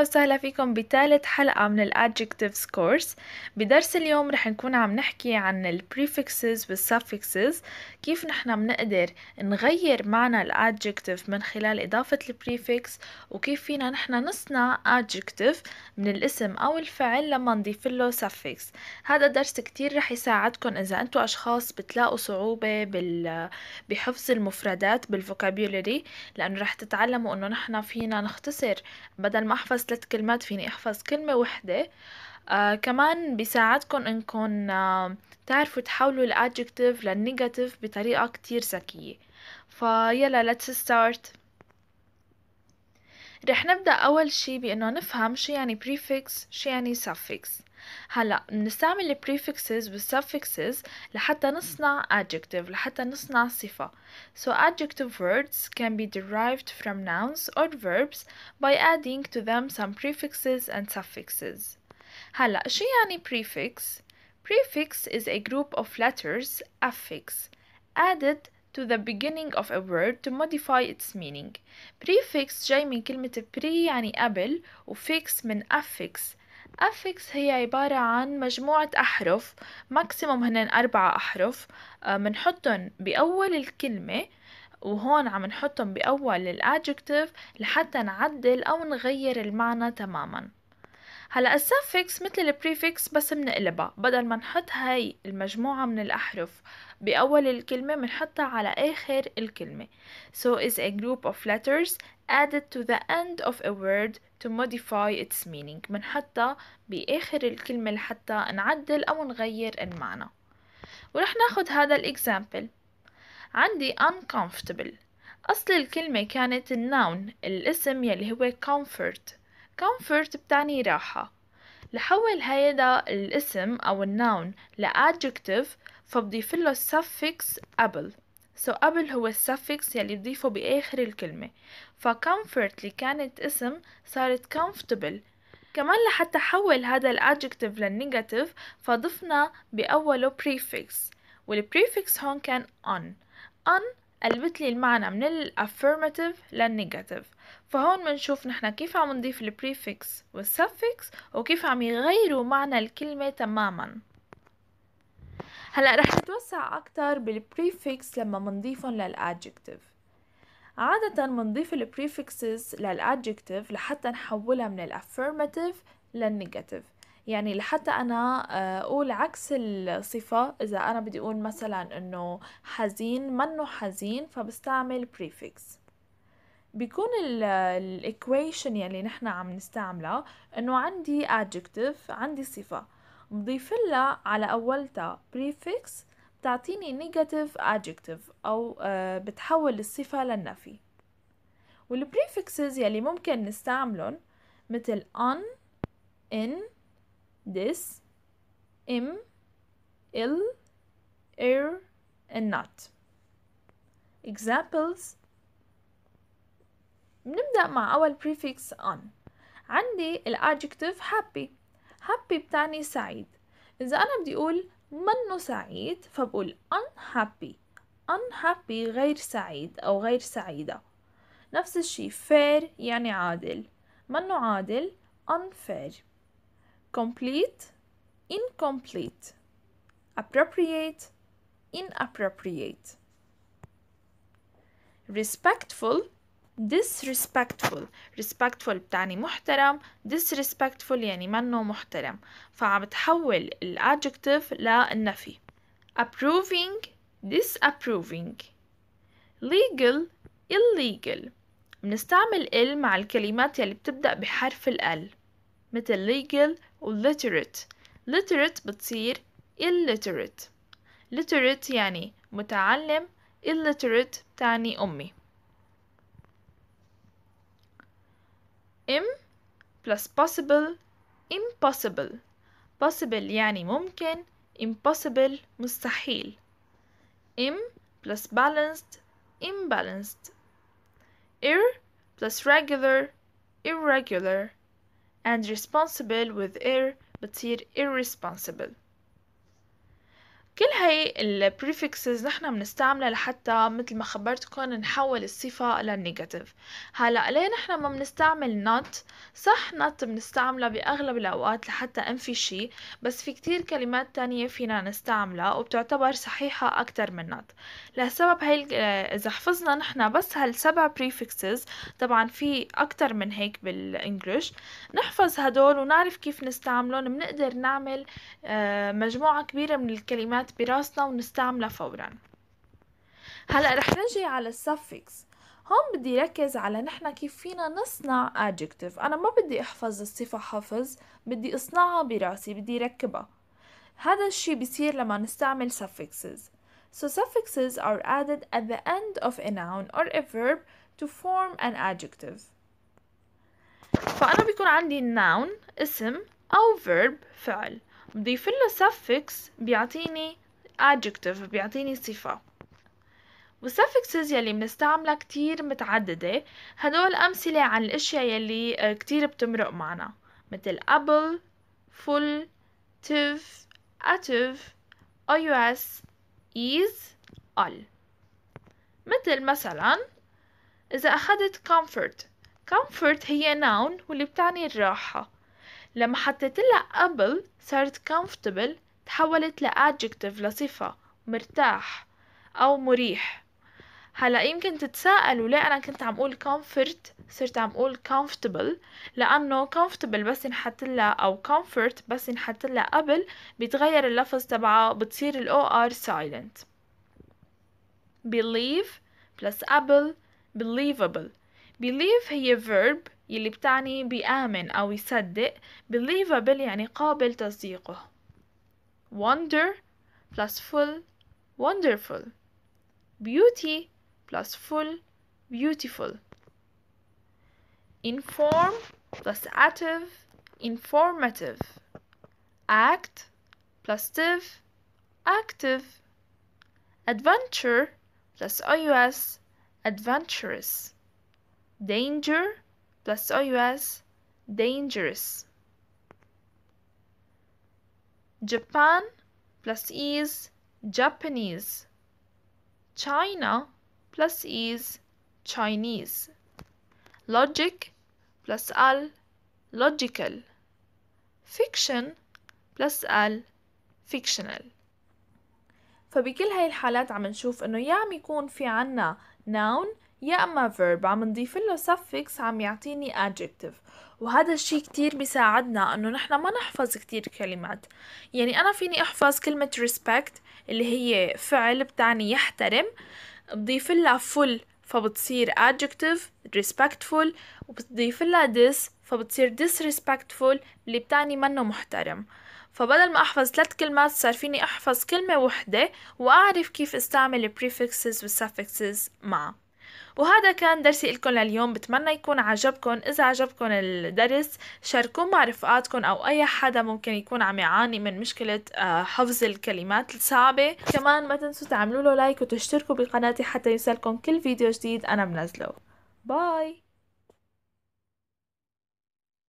أهلا وسهلا فيكم بثالث حلقة من Adjectives Course بدرس اليوم رح نكون عم نحكي عن ال prefixes والـ suffixes كيف نحنا بنقدر نغير معنى ال adjective من خلال إضافة ال prefix وكيف فينا نحنا نصنع adjective من الاسم أو الفعل لما نضيف له suffix هذا درس كتير رح يساعدكم إذا أنتوا أشخاص بتلاقوا صعوبة بال... بحفظ المفردات بالفوكابيولري لأنه رح تتعلموا إنه نحنا فينا نختصر بدل ما أحفظ ثلاث كلمات فيني احفظ كلمة وحدة آه كمان بيساعدكم انكم آه تعرفوا تحولوا الادجكتيف للنيجاتيف بطريقة كتير ذكية فيلا let's start رح نبدأ أول شي بأنه نفهم شو يعني prefix شو يعني suffix هلا بنستعمل البريفكسز والسفكسز لحتى نصنع adjective لحتى نصنع صفة so adjective words can be derived from nouns or verbs by adding to them some prefixes and suffixes هلا شو يعني prefix prefix is a group of letters affix added to the beginning of a word to modify its meaning prefix جاي من كلمة pre يعني قبل وfix من affix أفكس هي عبارة عن مجموعة أحرف ماكسيموم هن أربعة أحرف بنحطهم آه، بأول الكلمة وهون عم نحطهم بأول الادجكتيف لحتى نعدل أو نغير المعنى تماماً هلا السفكس مثل البريفكس بس بنقلبها بدل ما نحط هاي المجموعة من الأحرف بأول الكلمة بنحطها على آخر الكلمة so is a group of letters added to the end of a word to modify its meaning بنحطها بآخر الكلمة لحتى نعدل أو نغير المعنى ورح ناخد هذا الإكزامبل عندي uncomfortable أصل الكلمة كانت الناون الاسم يلي هو comfort comfort بتعني راحة لحول هيدا الاسم أو النون ل adjective فبضيف له suffix قبل سو so, قبل هو السفكس يلي بضيفه بآخر الكلمة فكومفورت اللي كانت اسم صارت comfortable كمان لحتى حول هذا الادجكتيف للنيجاتيف فضفنا بأوله prefix والبريفكس هون كان on on قلبت لي المعنى من الافirmative للنيجاتيف فهون بنشوف نحن كيف عم نضيف البريفكس والسفكس وكيف عم يغيروا معنى الكلمة تماما هلا رح نتوسع اكثر بالبريفكس لما بنضيفهم للادجكتيف عادة منضيف البريفكسز للادجكتيف لحتى نحولها من الافirmative للنيجاتيف يعني لحتى أنا آه، أقول عكس الصفة إذا أنا بدي أقول مثلا إنه حزين منه حزين فبستعمل prefix بيكون الايكويشن يلي نحن عم نستعملها انه عندي adjective عندي صفه بضيف لها على اولتها prefix بتعطيني negative adjective او آه، بتحول الصفه للنفي والبريفكسز يلي ممكن نستعملهم مثل on in this im ill, air and not examples بنبدأ مع أول prefix on عندي ال adjective happy happy بتعني سعيد إذا أنا بدي أقول منه سعيد فبقول unhappy unhappy غير سعيد أو غير سعيدة نفس الشي fair يعني عادل منه عادل unfair complete incomplete appropriate inappropriate respectful disrespectful respectful بتعني محترم disrespectful يعني منه محترم فعم بتحول ال adjective للنفي approving disapproving legal illegal بنستعمل ال مع الكلمات يلي بتبدأ بحرف ال مثل legal و literate literate بتصير illiterate literate يعني متعلم illiterate تعني أمي im plus possible impossible possible يعني ممكن impossible مستحيل im plus balanced imbalanced ir plus regular irregular and responsible with air, but here irresponsible. كل هاي البريفكسز نحن بنستعملها لحتى مثل ما خبرتكم نحول الصفة للنيجاتيف هلا ليه نحن ما بنستعمل نوت صح نوت بنستعملها بأغلب الأوقات لحتى أنفي شي بس في كتير كلمات تانية فينا نستعملها وبتعتبر صحيحة أكتر من نوت لسبب هاي آه، إذا حفظنا نحن بس هالسبع بريفكسز طبعا في أكتر من هيك بالإنجليش نحفظ هدول ونعرف كيف نستعملهم بنقدر نعمل آه، مجموعة كبيرة من الكلمات طلعت براسنا ونستعملها فورا هلا رح نجي على السفكس هون بدي ركز على نحنا كيف فينا نصنع adjective أنا ما بدي أحفظ الصفة حفظ بدي أصنعها براسي بدي ركبها هذا الشي بيصير لما نستعمل suffixes So suffixes are added at the end of a noun or a verb to form an adjective فأنا بيكون عندي noun اسم أو verb فعل بضيف له suffix بيعطيني adjective بيعطيني صفة والسفكسز يلي بنستعملها كتير متعددة هدول أمثلة عن الأشياء يلي آه، كتير بتمرق معنا مثل apple, full, tiv, ativ, ios, is, all مثل مثلا إذا أخذت comfort comfort هي noun واللي بتعني الراحة لما حطيت لها قبل صارت comfortable تحولت لأدجكتيف لصفة مرتاح أو مريح هلا يمكن تتساءلوا ليه انا كنت عم اقول comfort صرت عم اقول comfortable لانه comfortable بس نحط لها او comfort بس نحط لها قبل بيتغير اللفظ تبعه بتصير الاو ار silent believe plus قبل believable believe هي verb يلي بتعني بآمن أو يصدق believable يعني قابل تصديقه wonder plus full wonderful beauty plus full beautiful inform plus active informative act plus tiv active adventure plus iOS adventurous danger plus OUS dangerous Japan plus is Japanese China plus is Chinese logic plus al logical fiction plus al fictional فبكل هاي الحالات عم نشوف انه يا عم يكون في عنا noun يا اما verb عم نضيف له suffix عم يعطيني adjective وهذا الشيء كتير بيساعدنا انه نحن ما نحفظ كتير كلمات يعني انا فيني احفظ كلمة respect اللي هي فعل بتعني يحترم بضيف لها full فبتصير adjective respectful وبضيف لها this فبتصير disrespectful اللي بتعني منه محترم فبدل ما أحفظ ثلاث كلمات صار فيني أحفظ كلمة وحدة وأعرف كيف استعمل prefixes و suffixes معها وهذا كان درسي لكم لليوم بتمنى يكون عجبكم إذا عجبكم الدرس شاركوه مع رفقاتكم أو أي حدا ممكن يكون عم يعاني من مشكلة آه، حفظ الكلمات الصعبة كمان ما تنسوا تعملوا له لايك وتشتركوا بقناتي حتى يوصلكم كل فيديو جديد أنا منزله باي